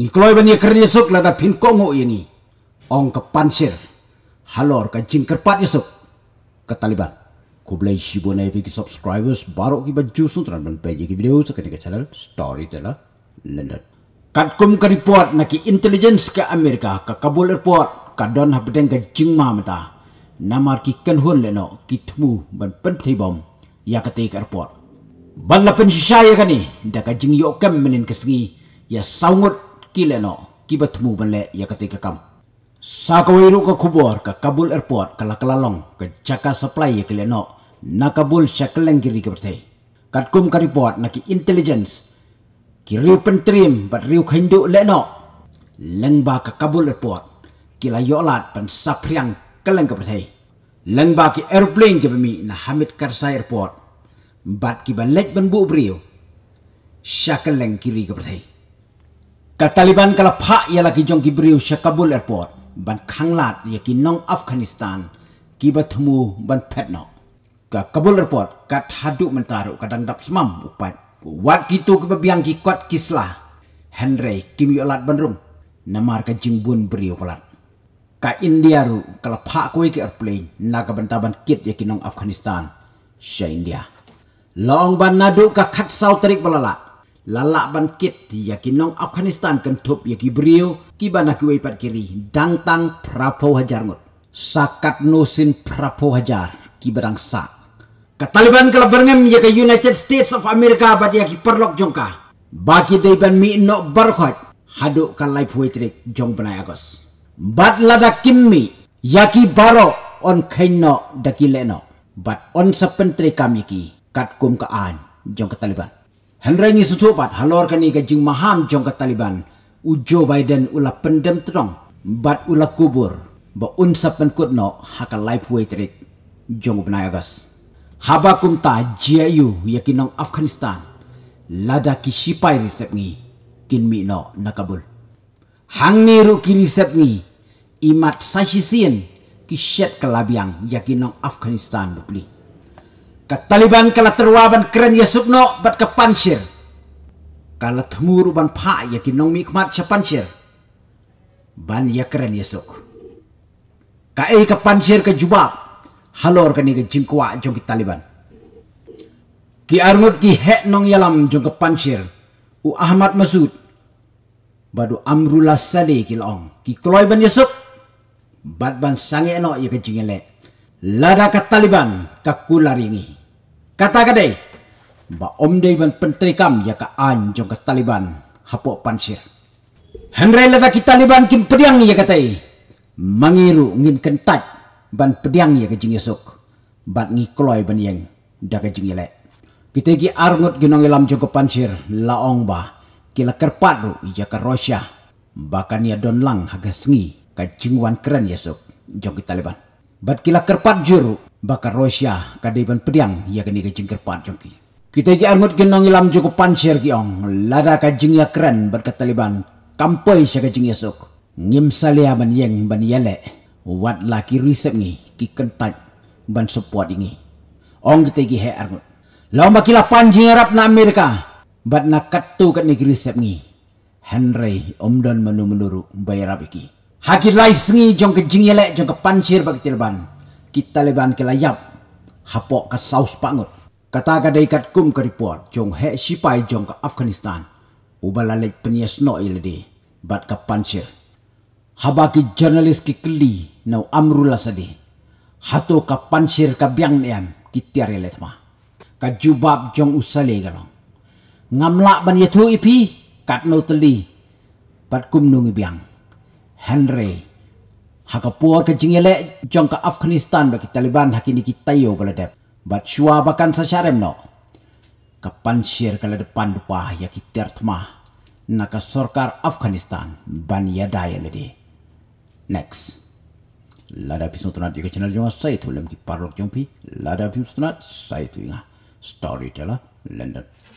Ni kloi ban ye ker yesuk lada pin kongo ini. Ong ke pansir. Halor ka jing kerpat yesuk. Ke Taliban. Ku shibo na subscribers baru ki ba ju sutran ban video sa ke channel Storyteller London. Kat kum ka report na ki intelligence ke Amerika ka Kabul airport ka don ha ka jing ma mata. Namar ki ken hun le ki ban pen bom ya ka te airport. Ban la pen kani, ka ni da ka jing yo kam menin kesengi ya saungut kileno kibatmu bale ya ketika kam sakawiru ka kubor ka kabul airport kala kalalong ka jaka supply ya kileno na kabul shakleng giri ka bertai katkum ka report na ki intelligence ki kiri pentrim bat riu hindu leno lengba ka kabul airport kila yolat pan sapriang kaleng ka leng lengba ki airplane ki bami na hamid karsa airport bat ki balek lek ban bu briu shakaleng kiri ka ka taliban kala pha ya lagi ki jong ki briu kabul airport ban khanglat ya ki nong afghanistan ki bathmu ban Petno. ka kabul airport ka thadu mentaru ka dap semam upat wat kitu ki biang ki kot kislah henry kim yolat bandrung namar ka jingbun briu palat ka india ru kala pha koi ki airplane na ka bantaban kit ya ki nong afghanistan sha india long ban nadu ka khat sau tarik balala Lalak bangkit di ya Afghanistan kentup yaki brio kibana kiwei pat kiri dangtang prapo hajar ngut sakat nusin prapo hajar kibarang sa kataliban kalabarngem ya United States of America bat yaki perlok jongka bagi daiban mi no barkhot haduk kan life jong benai agos bat lada kimmi yaki baro on kaino dakileno bat on sepentri kami ki kat kum kaan jong kataliban Henry Henrengi sutupat halor kani kajing maham jong ke Taliban. Ujo Biden ula pendem terong. Bat ula kubur. Ba unsa penkut no haka life way terik. Jong upnayagas. Haba kumta jiayu yakinong Afghanistan. Lada kisipai risep ngi. Kin mi no nakabul. Hang ni ki risep ngi. Imat ki Kisyet kelabiang yakinong Afghanistan dupli. Kataliban taliban keren ya subno bat kepansir. pansir kala ban pa ya kinong mikmat sya pansir ban ya keren ya suk ka ei pansir ke jubab halor kani ni jingkwa jong ki taliban ki armut ki het nong yalam jong kepansir, pansir u ahmad masud badu amrullah sade kilong ki kloy ban yesuk ya bat ban sange eno ya ke jingele lada ke taliban ka kularingi Kata kadai, ba omdei ban pentrikam ya ka anjong ka Taliban hapo pansir. Hendrai lada ki Taliban kim pediang ya kata i. Mangiru ngin kentat ban pediang ya ka jingesok. Ban ngikloi ban yang da ka ile. Kita ki arngot ginong ilam jong ka pansir laong ba. Kila kerpat ru ija ya ka Russia. Bahkan ya don lang haga sengi ka jingwan keren ya sok jong ki Taliban. Bat kila kerpat juru Bakar Rosia, kadeban pediang ya kini kejeng kerpat jongki. Kita ji armut genong ilam cukup pansir kiong lada kajeng ya keren berkat Taliban kampoi sya kajeng ya sok. Ngim salia ban yeng ban yale wat laki risep ngi ki kentat ban support ingi. Ong kita ji he armut. Lau makila panjing Arab na Amerika bat na katu kat ni risep ngi. Henry omdon menu menuru bayar abiki. Hakir lai sengi jong kejing yelek jong ke pancir bagi kita leban ke layap hapok ke saus pangut kata ka dai kum ke report jong he sipai jong ke afghanistan ubalalek penyes no ilde bat ke pansir habaki jurnalis ki kli nau amrula sadi hato ka pancir ka biang niam kitiare letma ka jubab jong usale galong ngamla ban yatu ipi kat no teli bat kum nungi biang henry Hakapua ke jingilek jong ke Afghanistan bagi Taliban hakini kitayo beledep. Bat shua bakan sa syarem no. Kapan syir kala depan dupah ya kita tmah. Naka sorkar Afghanistan ban ya daya ledi. Next. Lada tunat ika channel jonga saya tu lem ki parlok jompi. Lada tunat saya tu inga. Storyteller London.